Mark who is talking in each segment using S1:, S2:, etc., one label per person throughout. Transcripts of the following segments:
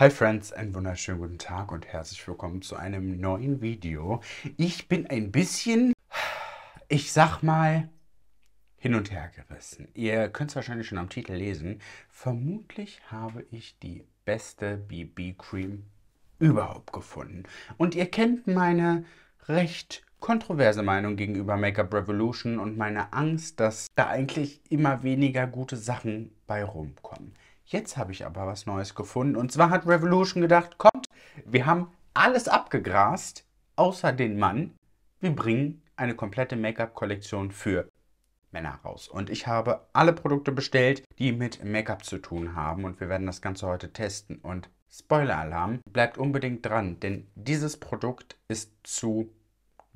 S1: Hi Friends, einen wunderschönen guten Tag und herzlich willkommen zu einem neuen Video. Ich bin ein bisschen, ich sag mal, hin und her gerissen. Ihr könnt es wahrscheinlich schon am Titel lesen. Vermutlich habe ich die beste BB-Cream überhaupt gefunden. Und ihr kennt meine recht kontroverse Meinung gegenüber Make-up Revolution und meine Angst, dass da eigentlich immer weniger gute Sachen bei rumkommen. Jetzt habe ich aber was Neues gefunden. Und zwar hat Revolution gedacht, kommt, wir haben alles abgegrast, außer den Mann. Wir bringen eine komplette Make-up-Kollektion für Männer raus. Und ich habe alle Produkte bestellt, die mit Make-up zu tun haben. Und wir werden das Ganze heute testen. Und Spoiler-Alarm, bleibt unbedingt dran, denn dieses Produkt ist zu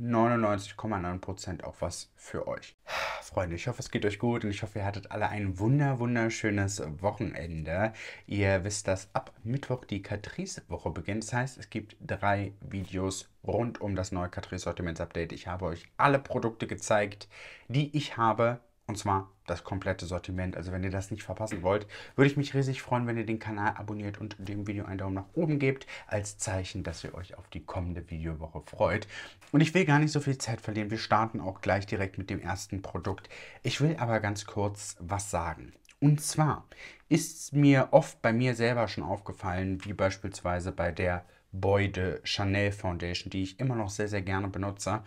S1: 99,9% auch was für euch. Freunde, ich hoffe, es geht euch gut und ich hoffe, ihr hattet alle ein wunder wunderschönes Wochenende. Ihr wisst, dass ab Mittwoch die Catrice-Woche beginnt. Das heißt, es gibt drei Videos rund um das neue Catrice Sortiments Update. Ich habe euch alle Produkte gezeigt, die ich habe und zwar das komplette Sortiment. Also wenn ihr das nicht verpassen wollt, würde ich mich riesig freuen, wenn ihr den Kanal abonniert und dem Video einen Daumen nach oben gebt, als Zeichen, dass ihr euch auf die kommende Videowoche freut. Und ich will gar nicht so viel Zeit verlieren. Wir starten auch gleich direkt mit dem ersten Produkt. Ich will aber ganz kurz was sagen. Und zwar ist mir oft bei mir selber schon aufgefallen, wie beispielsweise bei der Beude Chanel Foundation, die ich immer noch sehr, sehr gerne benutze,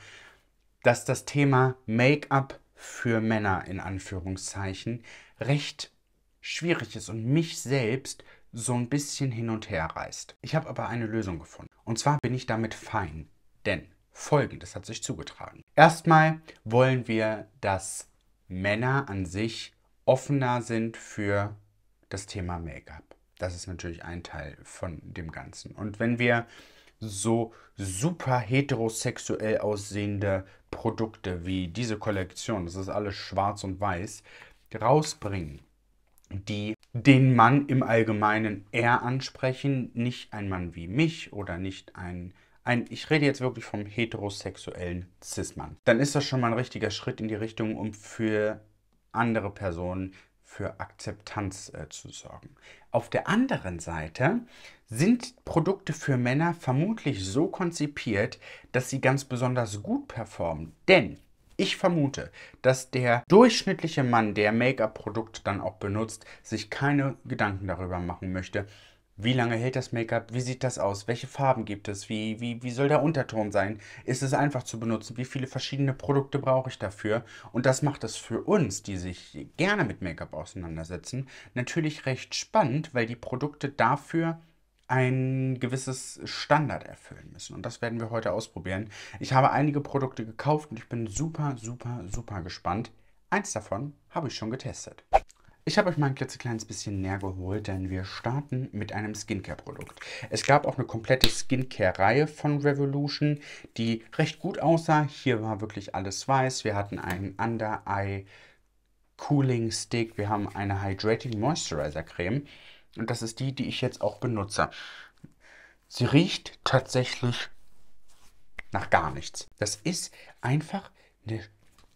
S1: dass das Thema Make-up für Männer in Anführungszeichen recht schwierig ist und mich selbst so ein bisschen hin und her reißt. Ich habe aber eine Lösung gefunden. Und zwar bin ich damit fein, denn folgendes hat sich zugetragen. Erstmal wollen wir, dass Männer an sich offener sind für das Thema Make-up. Das ist natürlich ein Teil von dem Ganzen. Und wenn wir so super heterosexuell aussehende Produkte wie diese Kollektion, das ist alles schwarz und weiß, rausbringen, die den Mann im Allgemeinen eher ansprechen, nicht ein Mann wie mich oder nicht ein ein, ich rede jetzt wirklich vom heterosexuellen Cis-Mann, dann ist das schon mal ein richtiger Schritt in die Richtung, um für andere Personen für Akzeptanz äh, zu sorgen. Auf der anderen Seite sind Produkte für Männer vermutlich so konzipiert, dass sie ganz besonders gut performen. Denn ich vermute, dass der durchschnittliche Mann, der Make-up-Produkte dann auch benutzt, sich keine Gedanken darüber machen möchte, wie lange hält das Make-up? Wie sieht das aus? Welche Farben gibt es? Wie, wie, wie soll der Unterton sein? Ist es einfach zu benutzen? Wie viele verschiedene Produkte brauche ich dafür? Und das macht es für uns, die sich gerne mit Make-up auseinandersetzen, natürlich recht spannend, weil die Produkte dafür ein gewisses Standard erfüllen müssen. Und das werden wir heute ausprobieren. Ich habe einige Produkte gekauft und ich bin super, super, super gespannt. Eins davon habe ich schon getestet. Ich habe euch mal ein klitzekleines bisschen näher geholt, denn wir starten mit einem Skincare-Produkt. Es gab auch eine komplette Skincare-Reihe von Revolution, die recht gut aussah. Hier war wirklich alles weiß. Wir hatten einen Under-Eye Cooling Stick, wir haben eine Hydrating Moisturizer Creme und das ist die, die ich jetzt auch benutze. Sie riecht tatsächlich nach gar nichts. Das ist einfach eine,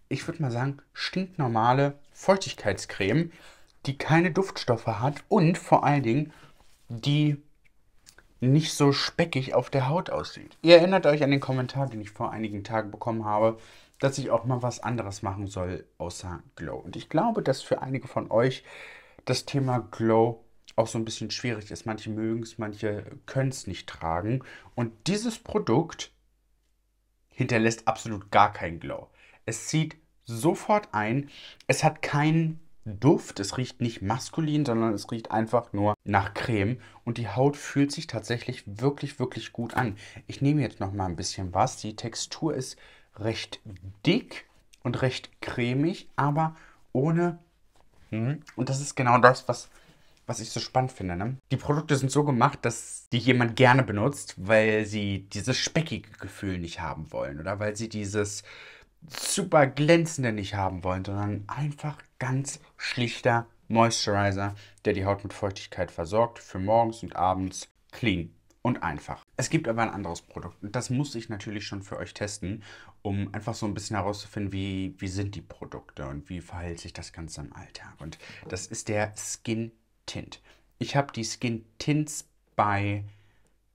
S1: ich würde mal sagen, stinknormale Feuchtigkeitscreme, die keine Duftstoffe hat und vor allen Dingen, die nicht so speckig auf der Haut aussieht. Ihr erinnert euch an den Kommentar, den ich vor einigen Tagen bekommen habe, dass ich auch mal was anderes machen soll außer Glow. Und ich glaube, dass für einige von euch das Thema Glow auch so ein bisschen schwierig ist. Manche mögen es, manche können es nicht tragen. Und dieses Produkt hinterlässt absolut gar keinen Glow. Es zieht sofort ein. Es hat keinen Duft. Es riecht nicht maskulin, sondern es riecht einfach nur nach Creme. Und die Haut fühlt sich tatsächlich wirklich, wirklich gut an. Ich nehme jetzt noch mal ein bisschen was. Die Textur ist recht dick und recht cremig, aber ohne... Hm, und das ist genau das, was, was ich so spannend finde. Ne? Die Produkte sind so gemacht, dass die jemand gerne benutzt, weil sie dieses speckige Gefühl nicht haben wollen oder weil sie dieses super glänzenden nicht haben wollen, sondern einfach ganz schlichter Moisturizer, der die Haut mit Feuchtigkeit versorgt, für morgens und abends clean und einfach. Es gibt aber ein anderes Produkt und das muss ich natürlich schon für euch testen, um einfach so ein bisschen herauszufinden, wie, wie sind die Produkte und wie verhält sich das Ganze im Alltag. Und das ist der Skin Tint. Ich habe die Skin Tints bei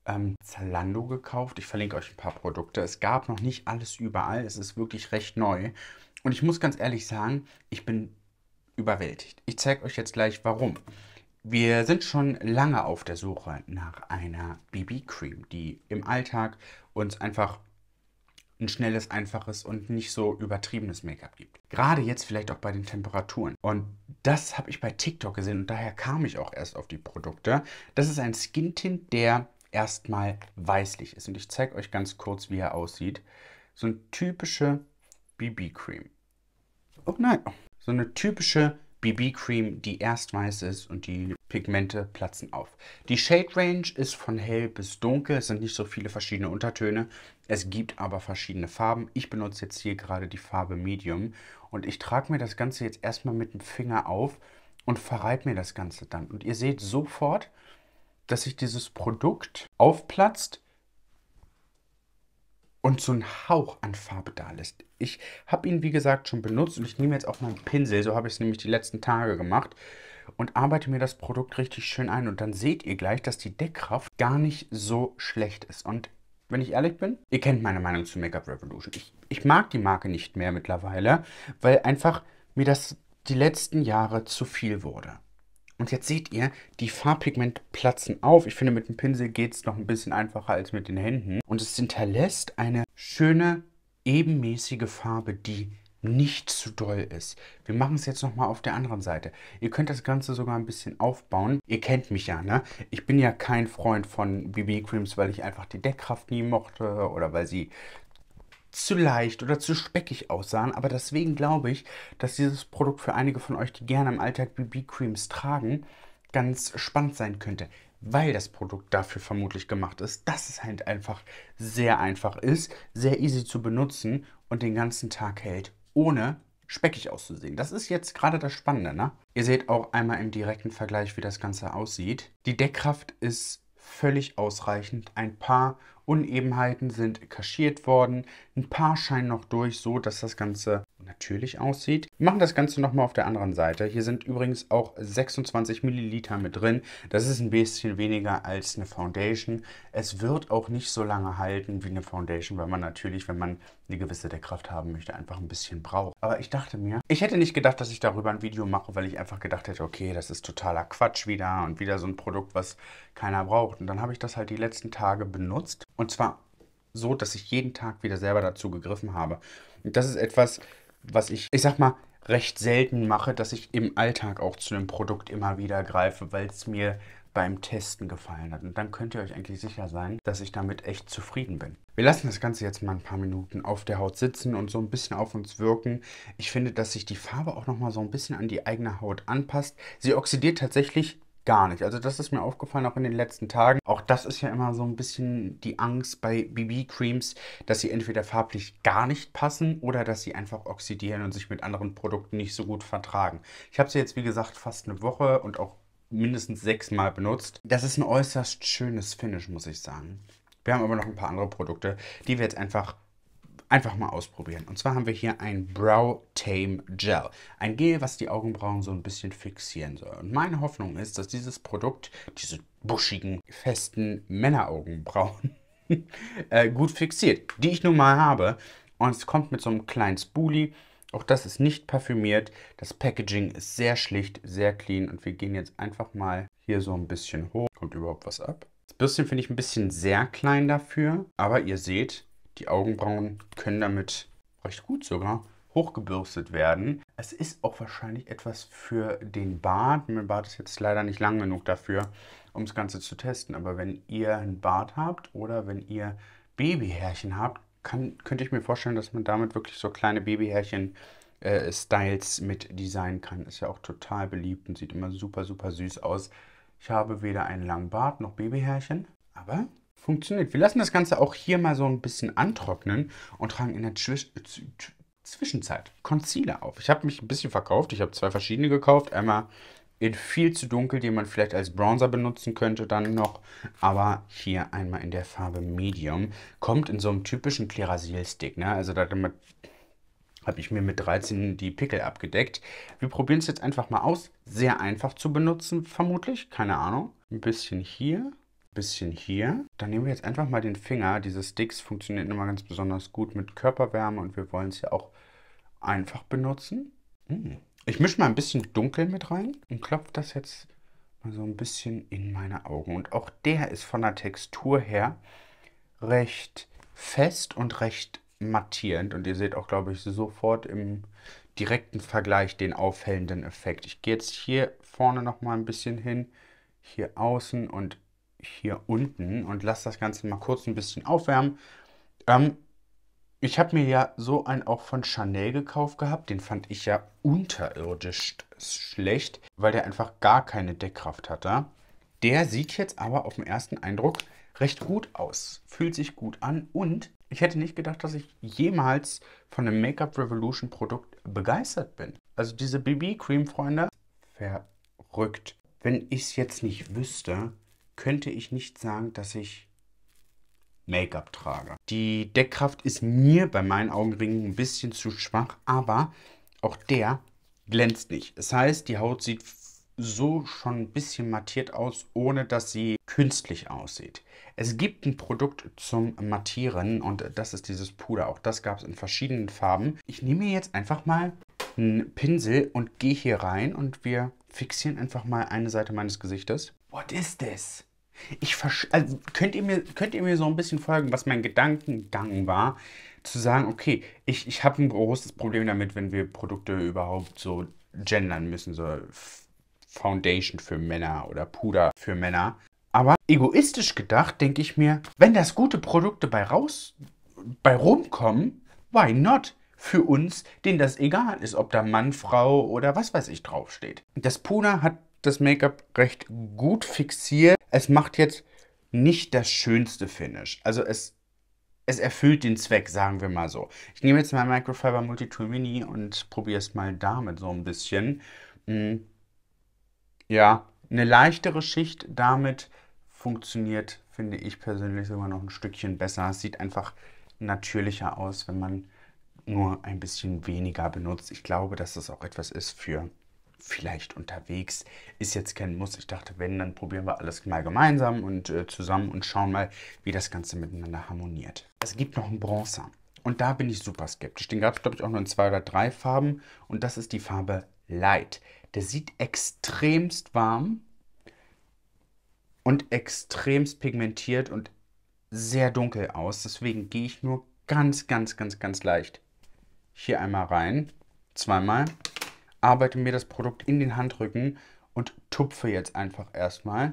S1: ähm, Zalando gekauft. Ich verlinke euch ein paar Produkte. Es gab noch nicht alles überall. Es ist wirklich recht neu. Und ich muss ganz ehrlich sagen, ich bin überwältigt. Ich zeige euch jetzt gleich warum. Wir sind schon lange auf der Suche nach einer BB-Cream, die im Alltag uns einfach ein schnelles, einfaches und nicht so übertriebenes Make-up gibt. Gerade jetzt vielleicht auch bei den Temperaturen. Und das habe ich bei TikTok gesehen und daher kam ich auch erst auf die Produkte. Das ist ein Skin Tint, der erstmal weißlich ist. Und ich zeige euch ganz kurz, wie er aussieht. So eine typische BB-Cream. Oh nein, so eine typische BB-Cream, die erst weiß ist und die Pigmente platzen auf. Die Shade Range ist von hell bis dunkel, es sind nicht so viele verschiedene Untertöne. Es gibt aber verschiedene Farben. Ich benutze jetzt hier gerade die Farbe Medium und ich trage mir das Ganze jetzt erstmal mit dem Finger auf und verreibe mir das Ganze dann. Und ihr seht sofort, dass sich dieses Produkt aufplatzt und so einen Hauch an Farbe da lässt. Ich habe ihn, wie gesagt, schon benutzt und ich nehme jetzt auch meinen Pinsel, so habe ich es nämlich die letzten Tage gemacht, und arbeite mir das Produkt richtig schön ein. Und dann seht ihr gleich, dass die Deckkraft gar nicht so schlecht ist. Und wenn ich ehrlich bin, ihr kennt meine Meinung zu Make-up Revolution. Ich, ich mag die Marke nicht mehr mittlerweile, weil einfach mir das die letzten Jahre zu viel wurde. Und jetzt seht ihr, die Farbpigmente platzen auf. Ich finde, mit dem Pinsel geht es noch ein bisschen einfacher als mit den Händen. Und es hinterlässt eine schöne, ebenmäßige Farbe, die nicht zu doll ist. Wir machen es jetzt nochmal auf der anderen Seite. Ihr könnt das Ganze sogar ein bisschen aufbauen. Ihr kennt mich ja, ne? Ich bin ja kein Freund von BB-Creams, weil ich einfach die Deckkraft nie mochte oder weil sie zu leicht oder zu speckig aussahen, aber deswegen glaube ich, dass dieses Produkt für einige von euch, die gerne im Alltag BB-Creams tragen, ganz spannend sein könnte, weil das Produkt dafür vermutlich gemacht ist, dass es halt einfach sehr einfach ist, sehr easy zu benutzen und den ganzen Tag hält, ohne speckig auszusehen. Das ist jetzt gerade das Spannende, ne? Ihr seht auch einmal im direkten Vergleich, wie das Ganze aussieht. Die Deckkraft ist völlig ausreichend. Ein paar Unebenheiten sind kaschiert worden, ein paar scheinen noch durch, so dass das Ganze natürlich aussieht. Wir machen das Ganze nochmal auf der anderen Seite. Hier sind übrigens auch 26 Milliliter mit drin. Das ist ein bisschen weniger als eine Foundation. Es wird auch nicht so lange halten wie eine Foundation, weil man natürlich, wenn man eine gewisse Deckkraft haben möchte, einfach ein bisschen braucht. Aber ich dachte mir, ich hätte nicht gedacht, dass ich darüber ein Video mache, weil ich einfach gedacht hätte, okay, das ist totaler Quatsch wieder und wieder so ein Produkt, was keiner braucht. Und dann habe ich das halt die letzten Tage benutzt. Und zwar so, dass ich jeden Tag wieder selber dazu gegriffen habe. Und das ist etwas, was ich, ich sag mal, recht selten mache, dass ich im Alltag auch zu einem Produkt immer wieder greife, weil es mir beim Testen gefallen hat. Und dann könnt ihr euch eigentlich sicher sein, dass ich damit echt zufrieden bin. Wir lassen das Ganze jetzt mal ein paar Minuten auf der Haut sitzen und so ein bisschen auf uns wirken. Ich finde, dass sich die Farbe auch nochmal so ein bisschen an die eigene Haut anpasst. Sie oxidiert tatsächlich gar nicht. Also das ist mir aufgefallen auch in den letzten Tagen. Auch das ist ja immer so ein bisschen die Angst bei bb creams dass sie entweder farblich gar nicht passen oder dass sie einfach oxidieren und sich mit anderen Produkten nicht so gut vertragen. Ich habe sie jetzt, wie gesagt, fast eine Woche und auch mindestens sechsmal benutzt. Das ist ein äußerst schönes Finish, muss ich sagen. Wir haben aber noch ein paar andere Produkte, die wir jetzt einfach einfach mal ausprobieren. Und zwar haben wir hier ein Brow Tame Gel. Ein Gel, was die Augenbrauen so ein bisschen fixieren soll. Und meine Hoffnung ist, dass dieses Produkt diese buschigen, festen Männeraugenbrauen äh, gut fixiert, die ich nun mal habe. Und es kommt mit so einem kleinen Spoolie. Auch das ist nicht parfümiert. Das Packaging ist sehr schlicht, sehr clean. Und wir gehen jetzt einfach mal hier so ein bisschen hoch. Kommt überhaupt was ab? Das Bürstchen finde ich ein bisschen sehr klein dafür. Aber ihr seht, die Augenbrauen können damit recht gut sogar hochgebürstet werden. Es ist auch wahrscheinlich etwas für den Bart. Mein Bart ist jetzt leider nicht lang genug dafür, um das Ganze zu testen. Aber wenn ihr einen Bart habt oder wenn ihr Babyhärchen habt, kann, könnte ich mir vorstellen, dass man damit wirklich so kleine Babyhärchen äh, Styles mit designen kann. Ist ja auch total beliebt und sieht immer super, super süß aus. Ich habe weder einen langen Bart noch Babyhärchen, aber funktioniert. Wir lassen das Ganze auch hier mal so ein bisschen antrocknen und tragen in der Zwisch Zwischenzeit Concealer auf. Ich habe mich ein bisschen verkauft. Ich habe zwei verschiedene gekauft. Einmal in viel zu dunkel, den man vielleicht als Bronzer benutzen könnte dann noch. Aber hier einmal in der Farbe Medium. Kommt in so einem typischen clearasil stick Ne? Also damit habe ich mir mit 13 die Pickel abgedeckt. Wir probieren es jetzt einfach mal aus. Sehr einfach zu benutzen, vermutlich. Keine Ahnung. Ein bisschen hier bisschen hier. Dann nehmen wir jetzt einfach mal den Finger. Diese Sticks funktionieren immer ganz besonders gut mit Körperwärme und wir wollen es ja auch einfach benutzen. Hm. Ich mische mal ein bisschen dunkel mit rein und klopfe das jetzt mal so ein bisschen in meine Augen. Und auch der ist von der Textur her recht fest und recht mattierend. Und ihr seht auch, glaube ich, sofort im direkten Vergleich den aufhellenden Effekt. Ich gehe jetzt hier vorne noch mal ein bisschen hin, hier außen und hier unten und lasse das Ganze mal kurz ein bisschen aufwärmen. Ähm, ich habe mir ja so einen auch von Chanel gekauft gehabt. Den fand ich ja unterirdisch schlecht, weil der einfach gar keine Deckkraft hatte. Der sieht jetzt aber auf den ersten Eindruck recht gut aus. Fühlt sich gut an und ich hätte nicht gedacht, dass ich jemals von einem Make-up Revolution Produkt begeistert bin. Also diese BB-Cream, Freunde, verrückt. Wenn ich es jetzt nicht wüsste, könnte ich nicht sagen, dass ich Make-up trage. Die Deckkraft ist mir bei meinen Augenringen ein bisschen zu schwach, aber auch der glänzt nicht. Das heißt, die Haut sieht so schon ein bisschen mattiert aus, ohne dass sie künstlich aussieht. Es gibt ein Produkt zum Mattieren und das ist dieses Puder. Auch das gab es in verschiedenen Farben. Ich nehme jetzt einfach mal einen Pinsel und gehe hier rein und wir fixieren einfach mal eine Seite meines Gesichtes. What is this? Ich also könnt, ihr mir, könnt ihr mir so ein bisschen folgen, was mein Gedankengang war, zu sagen, okay, ich, ich habe ein großes Problem damit, wenn wir Produkte überhaupt so gendern müssen, so Foundation für Männer oder Puder für Männer. Aber egoistisch gedacht, denke ich mir, wenn das gute Produkte bei raus, bei rumkommen, why not? für uns, denen das egal ist, ob da Mann, Frau oder was weiß ich draufsteht. Das Puna hat das Make-up recht gut fixiert. Es macht jetzt nicht das schönste Finish. Also es, es erfüllt den Zweck, sagen wir mal so. Ich nehme jetzt mein Microfiber Multitool Mini und probiere es mal damit so ein bisschen. Hm. Ja, eine leichtere Schicht damit funktioniert, finde ich persönlich, sogar noch ein Stückchen besser. Es sieht einfach natürlicher aus, wenn man nur ein bisschen weniger benutzt. Ich glaube, dass das auch etwas ist für vielleicht unterwegs. Ist jetzt kein Muss. Ich dachte, wenn, dann probieren wir alles mal gemeinsam und äh, zusammen und schauen mal, wie das Ganze miteinander harmoniert. Es gibt noch einen Bronzer. Und da bin ich super skeptisch. Den gab es, glaube ich, auch nur in zwei oder drei Farben. Und das ist die Farbe Light. Der sieht extremst warm und extremst pigmentiert und sehr dunkel aus. Deswegen gehe ich nur ganz, ganz, ganz, ganz leicht hier einmal rein, zweimal, arbeite mir das Produkt in den Handrücken und tupfe jetzt einfach erstmal.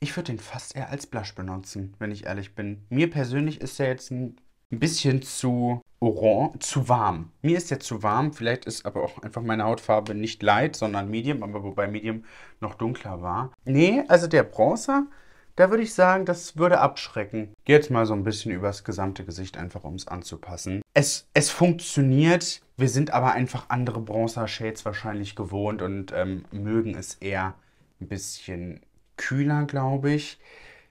S1: Ich würde den fast eher als Blush benutzen, wenn ich ehrlich bin. Mir persönlich ist der jetzt ein bisschen zu orange, zu warm. Mir ist der zu warm, vielleicht ist aber auch einfach meine Hautfarbe nicht light, sondern medium, aber wobei medium noch dunkler war. Nee, also der Bronzer da würde ich sagen, das würde abschrecken. Geh jetzt mal so ein bisschen übers gesamte Gesicht, einfach um es anzupassen. Es, es funktioniert, wir sind aber einfach andere Bronzer-Shades wahrscheinlich gewohnt und ähm, mögen es eher ein bisschen kühler, glaube ich.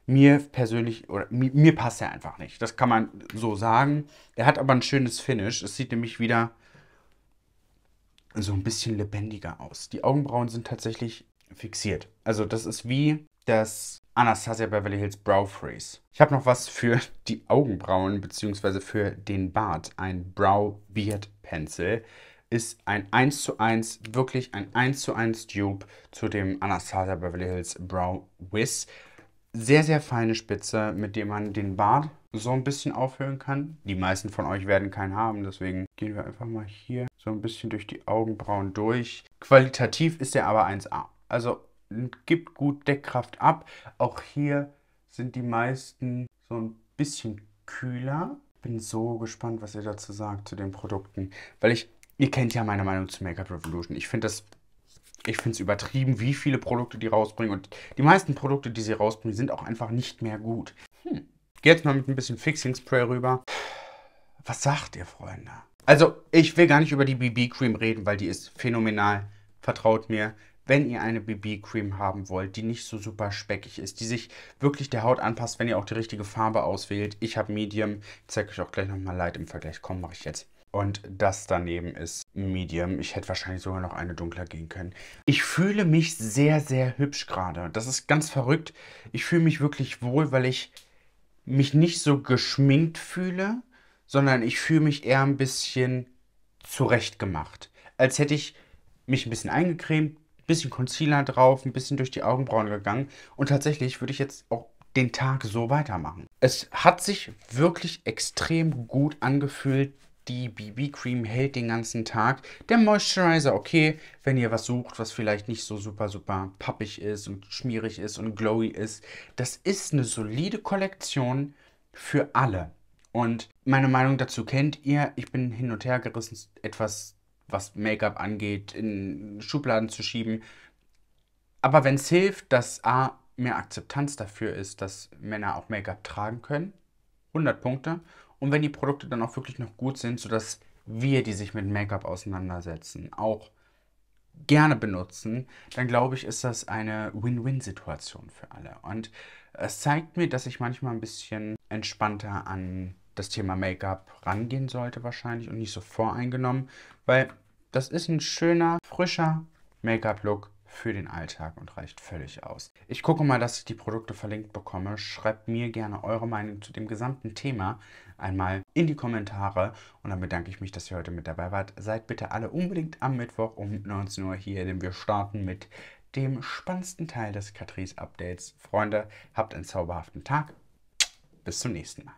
S1: Mir persönlich, oder mir, mir passt er einfach nicht. Das kann man so sagen. Er hat aber ein schönes Finish. Es sieht nämlich wieder so ein bisschen lebendiger aus. Die Augenbrauen sind tatsächlich fixiert. Also das ist wie das Anastasia Beverly Hills Brow Freeze. Ich habe noch was für die Augenbrauen bzw. für den Bart. Ein Brow Beard Pencil ist ein 1 zu 1, wirklich ein 1 zu 1 Dupe zu dem Anastasia Beverly Hills Brow Wiz. Sehr, sehr feine Spitze, mit dem man den Bart so ein bisschen aufhören kann. Die meisten von euch werden keinen haben, deswegen gehen wir einfach mal hier so ein bisschen durch die Augenbrauen durch. Qualitativ ist er aber 1A. Also gibt gut Deckkraft ab. Auch hier sind die meisten so ein bisschen kühler. Bin so gespannt, was ihr dazu sagt zu den Produkten. Weil ich, ihr kennt ja meine Meinung zu Make-up Revolution. Ich finde das, ich finde es übertrieben, wie viele Produkte die rausbringen. Und die meisten Produkte, die sie rausbringen, sind auch einfach nicht mehr gut. Hm. Geh jetzt mal mit ein bisschen Fixing Spray rüber. Was sagt ihr, Freunde? Also, ich will gar nicht über die BB-Cream reden, weil die ist phänomenal. Vertraut mir, wenn ihr eine bb cream haben wollt, die nicht so super speckig ist, die sich wirklich der Haut anpasst, wenn ihr auch die richtige Farbe auswählt. Ich habe Medium, ich zeige euch auch gleich nochmal Light im Vergleich. Komm, mache ich jetzt. Und das daneben ist Medium. Ich hätte wahrscheinlich sogar noch eine dunkler gehen können. Ich fühle mich sehr, sehr hübsch gerade. Das ist ganz verrückt. Ich fühle mich wirklich wohl, weil ich mich nicht so geschminkt fühle, sondern ich fühle mich eher ein bisschen zurechtgemacht. Als hätte ich mich ein bisschen eingecremt, bisschen Concealer drauf, ein bisschen durch die Augenbrauen gegangen und tatsächlich würde ich jetzt auch den Tag so weitermachen. Es hat sich wirklich extrem gut angefühlt. Die BB-Cream hält den ganzen Tag. Der Moisturizer, okay, wenn ihr was sucht, was vielleicht nicht so super, super pappig ist und schmierig ist und glowy ist. Das ist eine solide Kollektion für alle. Und meine Meinung dazu kennt ihr. Ich bin hin und her gerissen, etwas was Make-up angeht, in Schubladen zu schieben. Aber wenn es hilft, dass A, mehr Akzeptanz dafür ist, dass Männer auch Make-up tragen können, 100 Punkte. Und wenn die Produkte dann auch wirklich noch gut sind, sodass wir, die sich mit Make-up auseinandersetzen, auch gerne benutzen, dann glaube ich, ist das eine Win-Win-Situation für alle. Und es zeigt mir, dass ich manchmal ein bisschen entspannter an das Thema Make-up rangehen sollte wahrscheinlich und nicht so voreingenommen, weil das ist ein schöner, frischer Make-up-Look für den Alltag und reicht völlig aus. Ich gucke mal, dass ich die Produkte verlinkt bekomme. Schreibt mir gerne eure Meinung zu dem gesamten Thema einmal in die Kommentare und dann bedanke ich mich, dass ihr heute mit dabei wart. Seid bitte alle unbedingt am Mittwoch um 19 Uhr hier, denn wir starten mit dem spannendsten Teil des Catrice Updates. Freunde, habt einen zauberhaften Tag. Bis zum nächsten Mal.